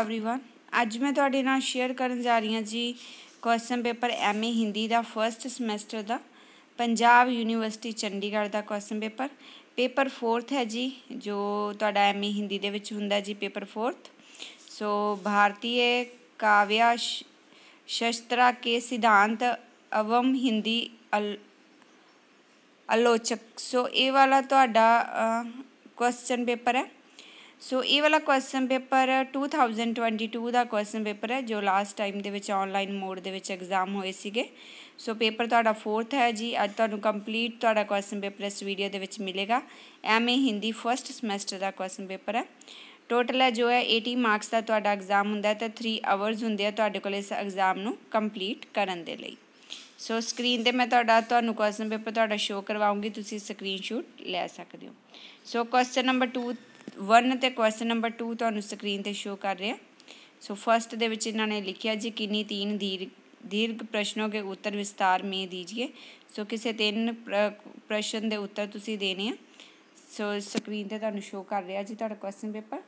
everyone आज मैं ਤੁਹਾਡੇ ਨਾਲ ਸ਼ੇਅਰ ਕਰਨ ਜਾ ਰਹੀ ਹਾਂ ਜੀ ਕੁਐਸਚਨ ਪੇਪਰ ਐਮਏ ਹਿੰਦੀ ਦਾ ਫਰਸਟ ਸਮੈਸਟਰ ਦਾ ਪੰਜਾਬ ਯੂਨੀਵਰਸਿਟੀ ਚੰਡੀਗੜ੍ਹ ਦਾ ਕੁਐਸਚਨ ਪੇਪਰ ਪੇਪਰ 4th ਹੈ ਜੀ ਜੋ ਤੁਹਾਡਾ ਐਮਏ ਹਿੰਦੀ ਦੇ ਵਿੱਚ ਹੁੰਦਾ ਜੀ ਪੇਪਰ 4th ਸੋ ਭਾਰਤੀਏ ਕਾਵਿਆ ਸ਼ਸਤਰਾ ਕੇ ਸਿਧਾਂਤ ਅਵਮ ਹਿੰਦੀ ਅਲੋਚਕ ਸੋ ਇਹ ਵਾਲਾ ਤੁਹਾਡਾ ਕੁਐਸਚਨ ਪੇਪਰ ਹੈ ਸੋ ਇਹ ਵਾਲਾ ਕੁਐਸਚਨ ਪੇਪਰ 2022 ਦਾ ਕੁਐਸਚਨ ਪੇਪਰ ਹੈ ਜੋ ਲਾਸਟ ਟਾਈਮ ਦੇ ਵਿੱਚ ਆਨਲਾਈਨ ਮੋਡ ਦੇ ਵਿੱਚ ਐਗਜ਼ਾਮ ਹੋਏ ਸੀਗੇ ਸੋ ਪੇਪਰ ਤੁਹਾਡਾ 4th ਹੈ ਜੀ ਅੱਜ ਤੁਹਾਨੂੰ ਕੰਪਲੀਟ ਤੁਹਾਡਾ ਕੁਐਸਚਨ ਪੇਪਰ ਇਸ ਵੀਡੀਓ ਦੇ ਵਿੱਚ ਮਿਲੇਗਾ ਐਮਏ ਹਿੰਦੀ ਫਰਸਟ ਸਮੈਸਟਰ ਦਾ ਕੁਐਸਚਨ ਪੇਪਰ ਹੈ ਟੋਟਲ ਹੈ ਜੋ ਹੈ 80 ਮਾਰਕਸ ਦਾ ਤੁਹਾਡਾ ਐਗਜ਼ਾਮ ਹੁੰਦਾ ਹੈ ਤਾਂ 3 ਆਵਰਸ ਹੁੰਦੇ ਆ ਤੁਹਾਡੇ ਕੋਲ ਇਸ ਐਗਜ਼ਾਮ ਨੂੰ ਕੰਪਲੀਟ ਕਰਨ ਦੇ ਲਈ ਸੋ ਸਕਰੀਨ ਤੇ ਮੈਂ ਤੁਹਾਡਾ ਤੁਹਾਨੂੰ ਕੁਐਸਚਨ ਪੇਪਰ ਤੁਹਾਡਾ ਸ਼ੋ ਕਰਵਾਉਂਗੀ ਤੁਸੀਂ ਸਕਰੀਨਸ਼ਾਟ ਲੈ ਸਕਦੇ ਹੋ ਸੋ ਕੁਐਸਚਨ ਨੰਬਰ 2 1 ਤੇ ਕੁਐਸਚਨ ਨੰਬਰ 2 ਤੁਹਾਨੂੰ ਸਕਰੀਨ ਤੇ ਸ਼ੋ ਕਰ ਰਿਹਾ ਸੋ ਫਰਸਟ ਦੇ ਵਿੱਚ ਇਹਨਾਂ ਨੇ ਲਿਖਿਆ ਜੀ ਕਿੰਨੀ ਤੀਨ ਦੀਰਘ ਪ੍ਰਸ਼ਨੋ ਕੇ ਉੱਤਰ ਵਿਸਤਾਰ विस्तार में ਸੋ ਕਿਸੇ ਤਿੰਨ ਪ੍ਰਸ਼ਨ ਦੇ ਉੱਤਰ के ਤੁਸੀਂ ਦੇਣੇ ਆ ਸੋ ਸਕਰੀਨ ਤੇ ਤੁਹਾਨੂੰ ਸ਼ੋ ਕਰ ਰਿਹਾ ਜੀ ਤੁਹਾਡਾ ਕੁਐਸਚਨ ਪੇਪਰ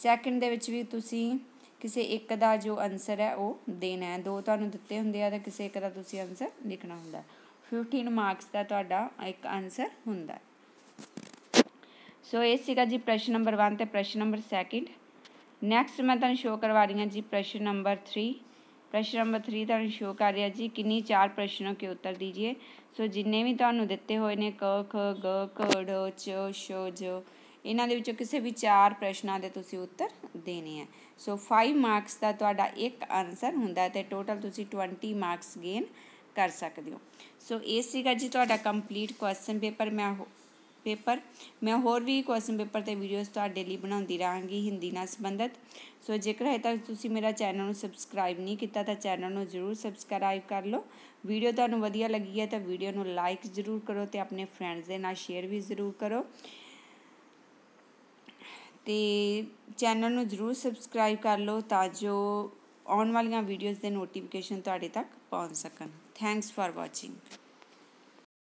ਸੈਕਿੰਡ ਦੇ ਵਿੱਚ ਵੀ ਤੁਸੀਂ ਕਿਸੇ ਇੱਕ ਦਾ ਜੋ ਆਨਸਰ ਹੈ ਉਹ ਦੇਣਾ ਹੈ ਦੋ ਤੁਹਾਨੂੰ ਦਿੱਤੇ ਹੁੰਦੇ ਆ ਤਾਂ ਕਿਸੇ ਇੱਕ ਦਾ ਤੁਸੀਂ ਆਨਸਰ ਲਿਖਣਾ ਹੁੰਦਾ 15 ਮਾਰਕਸ ਦਾ ਤੁਹਾਡਾ ਇੱਕ ਆਨਸਰ ਹੁੰਦਾ ਹੈ ਸੋ ਇਹ ਸੀਗਾ ਜੀ ਪ੍ਰਸ਼ਨ ਨੰਬਰ 1 ਤੇ ਪ੍ਰਸ਼ਨ ਨੰਬਰ 2 ਨੈਕਸਟ ਮੈਂ ਤੁਹਾਨੂੰ ਸ਼ੋ ਕਰਵਾ ਰਹੀ ਹਾਂ ਜੀ ਪ੍ਰਸ਼ਨ ਨੰਬਰ 3 ਪ੍ਰਸ਼ਨ ਨੰਬਰ 3 ਤੁਹਾਨੂੰ ਸ਼ੋ ਕਰ ਰਿਹਾ ਜੀ ਕਿੰਨੀ ਚਾਰ ਪ੍ਰਸ਼ਨੋਂ ਕੇ ਉੱਤਰ ਦੀਜੀਏ ਸੋ ਜਿੰਨੇ ਵੀ ਤੁਹਾਨੂੰ ਦਿੱਤੇ ਹੋਏ ਨੇ ਕ ਖ ਗ ਘ ੜ ਚ ਸ਼ ਜੋ ਇਹਨਾਂ ਦੇ ਵਿੱਚੋਂ ਕਿਸੇ ਵੀ ਚਾਰ ਪ੍ਰਸ਼ਨਾਂ ਦੇ ਤੁਸੀਂ ਉੱਤਰ ਦੇਣੇ ਆ ਸੋ 5 ਮਾਰਕਸ ਦਾ ਤੁਹਾਡਾ ਇੱਕ ਆਨਸਰ ਹੁੰਦਾ ਤੇ ਟੋਟਲ ਤੁਸੀਂ 20 ਮਾਰਕਸ ਗੇਨ ਕਰ ਸਕਦੇ ਹੋ ਸੋ ਇਹ ਸੀਗਾ ਜੀ ਤੁਹਾਡਾ ਕੰਪਲੀਟ ਕੁਐਸਚਨ ਪੇਪਰ ਮੈਂ ਪੇਪਰ ਮੈਂ ਹੋਰ ਵੀ ਕੁਐਸਚਨ ਪੇਪਰ ਤੇ ਵੀਡੀਓਜ਼ ਤੁਹਾਡੇ ਲਈ ਬਣਾਉਂਦੀ ਰਹਾਂਗੀ ਹਿੰਦੀ ਨਾਲ ਸੰਬੰਧਿਤ ਸੋ ਜੇਕਰ ਹੈ ਤਾਂ ਤੁਸੀਂ ਮੇਰਾ ਚੈਨਲ ਨੂੰ ਸਬਸਕ੍ਰਾਈਬ ਨਹੀਂ ਕੀਤਾ ਤਾਂ ਚੈਨਲ ਨੂੰ ਜ਼ਰੂਰ ਸਬਸਕ੍ਰਾਈਬ ਕਰ ਲਓ ਵੀਡੀਓ ਤੁਹਾਨੂੰ ਵਧੀਆ ਲੱਗੀ ਹੈ ਤਾਂ ਵੀਡੀਓ ਨੂੰ ਲਾਈਕ ਜ਼ਰੂਰ ਕਰੋ ਤੇ ਆਪਣੇ ਫਰੈਂਡਸ ਦੇ ਨਾਲ ਸ਼ੇਅਰ ਵੀ ਜ਼ਰੂਰ ਕਰੋ ਤੇ ਚੈਨਲ ਨੂੰ ਜ਼ਰੂਰ ਸਬਸਕ੍ਰਾਈਬ ਕਰ ਲਓ ਤਾਂ ਜੋ ਆਉਣ ਵਾਲੀਆਂ ਵੀਡੀਓਜ਼ ਦੇ ਨੋਟੀਫਿਕੇਸ਼ਨ ਤੁਹਾਡੇ ਤੱਕ ਪਹੁੰਚ ਸਕਣ ਥੈਂਕਸ ਫਾਰ ਵਾਚਿੰਗ